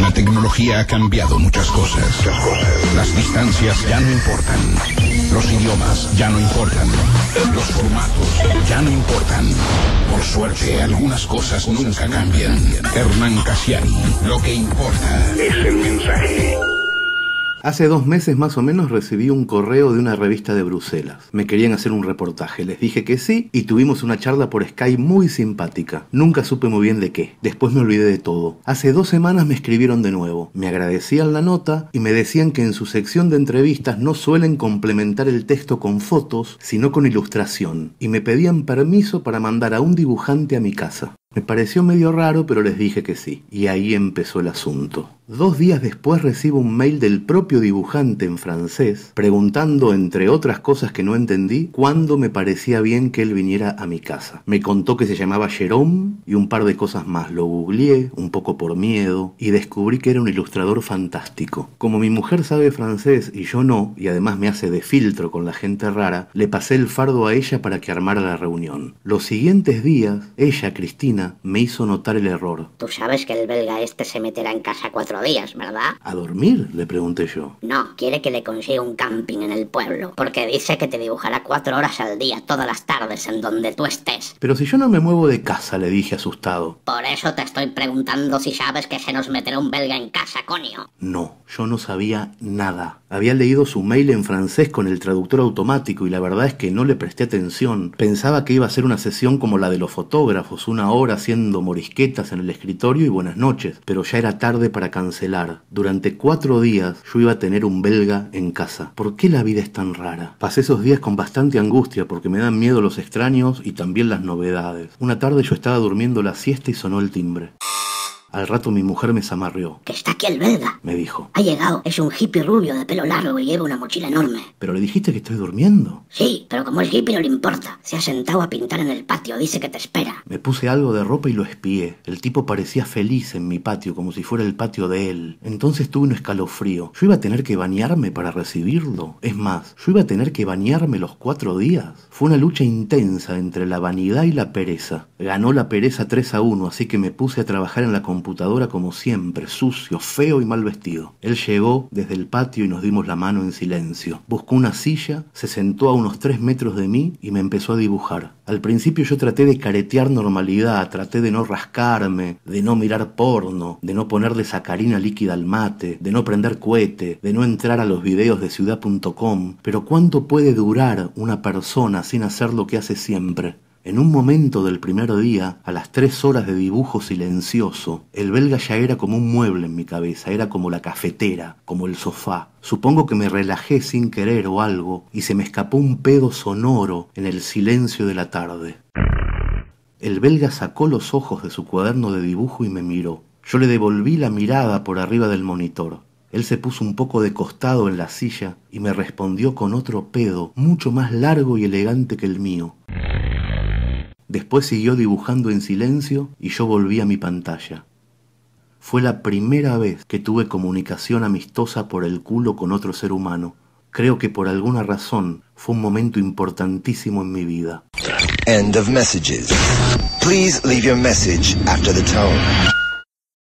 La tecnología ha cambiado muchas cosas. Las distancias ya no importan. Los idiomas ya no importan. Los formatos ya no importan. Por suerte, algunas cosas nunca cambian. Hernán Casiani, lo que importa es el mensaje. Hace dos meses más o menos recibí un correo de una revista de Bruselas. Me querían hacer un reportaje, les dije que sí y tuvimos una charla por Skype muy simpática. Nunca supe muy bien de qué. Después me olvidé de todo. Hace dos semanas me escribieron de nuevo. Me agradecían la nota y me decían que en su sección de entrevistas no suelen complementar el texto con fotos, sino con ilustración. Y me pedían permiso para mandar a un dibujante a mi casa. Me pareció medio raro, pero les dije que sí. Y ahí empezó el asunto. Dos días después recibo un mail del propio dibujante en francés preguntando, entre otras cosas que no entendí, cuándo me parecía bien que él viniera a mi casa. Me contó que se llamaba Jerome y un par de cosas más. Lo googleé, un poco por miedo, y descubrí que era un ilustrador fantástico. Como mi mujer sabe francés y yo no, y además me hace de filtro con la gente rara, le pasé el fardo a ella para que armara la reunión. Los siguientes días, ella, Cristina, me hizo notar el error. Tú sabes que el belga este se meterá en casa cuatro días, ¿verdad? ¿A dormir? Le pregunté yo. No, quiere que le consiga un camping en el pueblo, porque dice que te dibujará cuatro horas al día, todas las tardes, en donde tú estés. Pero si yo no me muevo de casa, le dije asustado. Por eso te estoy preguntando si sabes que se nos meterá un belga en casa, coño. No, yo no sabía nada. Había leído su mail en francés con el traductor automático y la verdad es que no le presté atención. Pensaba que iba a ser una sesión como la de los fotógrafos, una hora haciendo morisquetas en el escritorio y buenas noches, pero ya era tarde para cansar durante cuatro días yo iba a tener un belga en casa. ¿Por qué la vida es tan rara? Pasé esos días con bastante angustia porque me dan miedo los extraños y también las novedades. Una tarde yo estaba durmiendo la siesta y sonó el timbre. Al rato mi mujer me zamarrió. Que está aquí el belga. Me dijo. Ha llegado. Es un hippie rubio de pelo largo y lleva una mochila enorme. ¿Pero le dijiste que estoy durmiendo? Sí, pero como es hippie no le importa. Se ha sentado a pintar en el patio. Dice que te espera. Me puse algo de ropa y lo espié. El tipo parecía feliz en mi patio, como si fuera el patio de él. Entonces tuve un escalofrío. Yo iba a tener que bañarme para recibirlo. Es más, yo iba a tener que bañarme los cuatro días. Fue una lucha intensa entre la vanidad y la pereza. Ganó la pereza 3 a 1, así que me puse a trabajar en la computadora como siempre, sucio, feo y mal vestido. Él llegó desde el patio y nos dimos la mano en silencio. Buscó una silla, se sentó a unos tres metros de mí y me empezó a dibujar. Al principio yo traté de caretear normalidad, traté de no rascarme, de no mirar porno, de no ponerle sacarina líquida al mate, de no prender cohete, de no entrar a los videos de ciudad.com, pero ¿cuánto puede durar una persona sin hacer lo que hace siempre? En un momento del primer día, a las tres horas de dibujo silencioso, el belga ya era como un mueble en mi cabeza, era como la cafetera, como el sofá. Supongo que me relajé sin querer o algo, y se me escapó un pedo sonoro en el silencio de la tarde. El belga sacó los ojos de su cuaderno de dibujo y me miró. Yo le devolví la mirada por arriba del monitor. Él se puso un poco de costado en la silla y me respondió con otro pedo, mucho más largo y elegante que el mío. Después siguió dibujando en silencio y yo volví a mi pantalla. Fue la primera vez que tuve comunicación amistosa por el culo con otro ser humano. Creo que por alguna razón fue un momento importantísimo en mi vida.